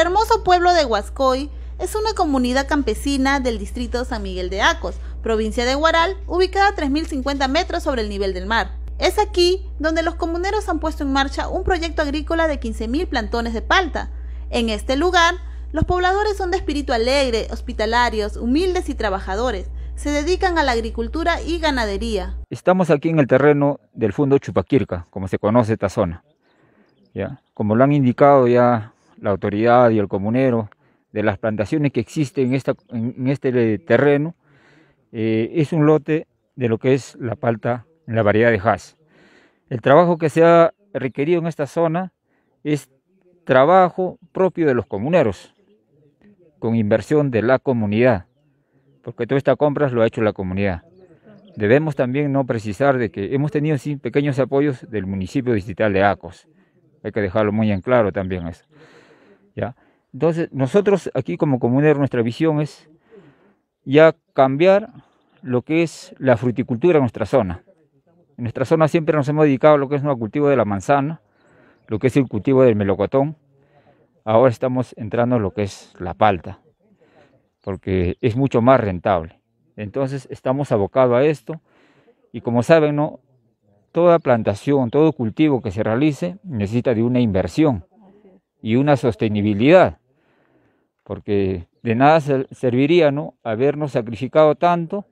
hermoso pueblo de Huascoy es una comunidad campesina del distrito San Miguel de Acos, provincia de Huaral, ubicada a 3.050 metros sobre el nivel del mar. Es aquí donde los comuneros han puesto en marcha un proyecto agrícola de 15.000 plantones de palta. En este lugar, los pobladores son de espíritu alegre, hospitalarios, humildes y trabajadores. Se dedican a la agricultura y ganadería. Estamos aquí en el terreno del fondo Chupaquirca, como se conoce esta zona. ¿Ya? Como lo han indicado ya la autoridad y el comunero de las plantaciones que existen en, esta, en este terreno, eh, es un lote de lo que es la palta en la variedad de Haas. El trabajo que se ha requerido en esta zona es trabajo propio de los comuneros, con inversión de la comunidad, porque toda esta compras lo ha hecho la comunidad. Debemos también no precisar de que hemos tenido pequeños apoyos del municipio distrital de Acos. Hay que dejarlo muy en claro también eso. Entonces, nosotros aquí como comunero, nuestra visión es ya cambiar lo que es la fruticultura en nuestra zona. En nuestra zona siempre nos hemos dedicado a lo que es el cultivo de la manzana, lo que es el cultivo del melocotón. Ahora estamos entrando en lo que es la palta, porque es mucho más rentable. Entonces estamos abocados a esto y como saben, ¿no? toda plantación, todo cultivo que se realice necesita de una inversión y una sostenibilidad, porque de nada serviría ¿no? habernos sacrificado tanto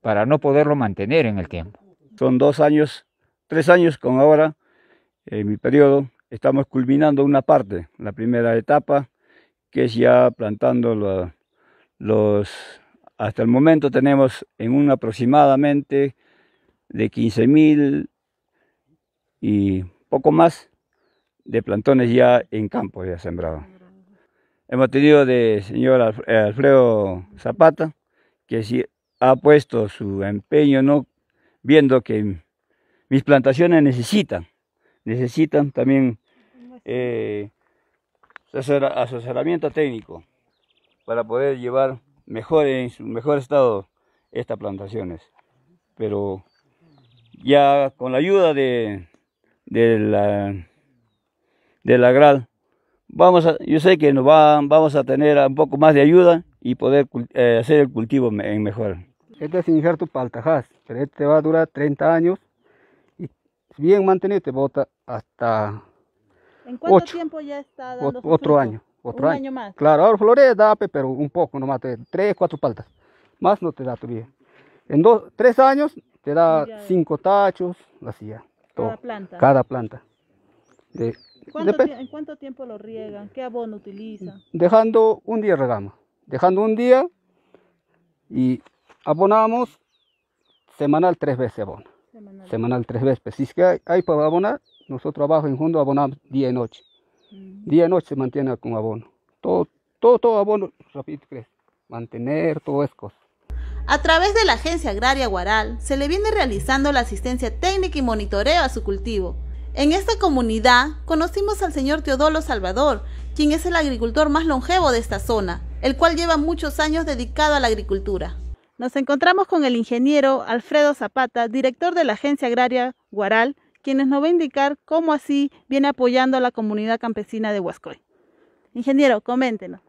para no poderlo mantener en el tiempo. Son dos años, tres años con ahora, en eh, mi periodo, estamos culminando una parte, la primera etapa, que es ya plantando los, los hasta el momento tenemos en un aproximadamente de 15.000 y poco más de plantones ya en campo ya sembrado. Hemos tenido de señor eh, Alfredo Zapata, que sí ha puesto su empeño, ¿no? viendo que mis plantaciones necesitan, necesitan también eh, asesoramiento técnico para poder llevar mejor en su mejor estado estas plantaciones. Pero ya con la ayuda de, de la de la Vamos a, yo sé que nos va, vamos a tener un poco más de ayuda y poder eh, hacer el cultivo mejor. Este es injerto paltajás, pero este va a durar 30 años y bien mantenido te bota hasta ¿En cuánto tiempo ya está otro, año? Otro año. más. Claro, ahora flores da, pero un poco nomás, más tres, cuatro paltas. Más no te da tu vida. En dos, tres años te da cinco tachos, así ya. Cada planta. ¿En cuánto tiempo lo riegan? ¿Qué abono utilizan? Dejando un día regamos, dejando un día y abonamos semanal tres veces abono. Semanal. tres veces. Si es que hay, para abonar, nosotros abajo en Junto abonamos día y noche. Mm. Día y noche se mantiene con abono. Todo, todo, todo abono, repito, mantener todo es cosa. A través de la Agencia Agraria Guaral se le viene realizando la asistencia técnica y monitoreo a su cultivo en esta comunidad conocimos al señor Teodolo Salvador, quien es el agricultor más longevo de esta zona, el cual lleva muchos años dedicado a la agricultura. Nos encontramos con el ingeniero Alfredo Zapata, director de la Agencia Agraria Guaral, quien nos va a indicar cómo así viene apoyando a la comunidad campesina de Huascoy. Ingeniero, coméntenos.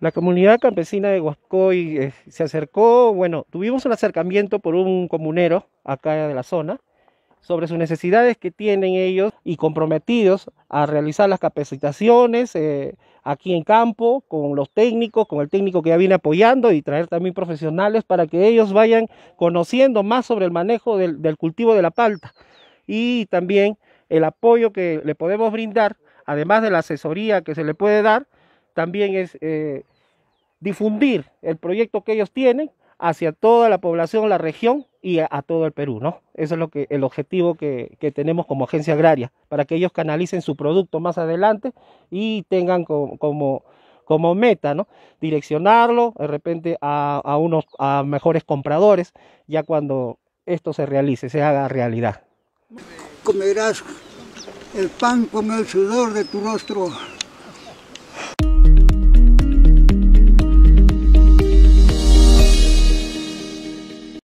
La comunidad campesina de Huascoy eh, se acercó, bueno, tuvimos un acercamiento por un comunero acá de la zona, sobre sus necesidades que tienen ellos y comprometidos a realizar las capacitaciones eh, aquí en campo con los técnicos, con el técnico que ya viene apoyando y traer también profesionales para que ellos vayan conociendo más sobre el manejo del, cultivo de la palta y también el apoyo que le podemos brindar, además de la asesoría que se le puede dar, también es eh, difundir el proyecto que ellos tienen hacia toda la población, la región, y a, todo el Perú, ¿no? Eso es lo que, el objetivo que, tenemos como agencia agraria, para que ellos canalicen su producto más adelante y tengan como, como, meta, ¿no? Direccionarlo de repente a, unos a mejores compradores, ya cuando esto se realice, se haga realidad. Comerás el pan con el sudor de tu rostro.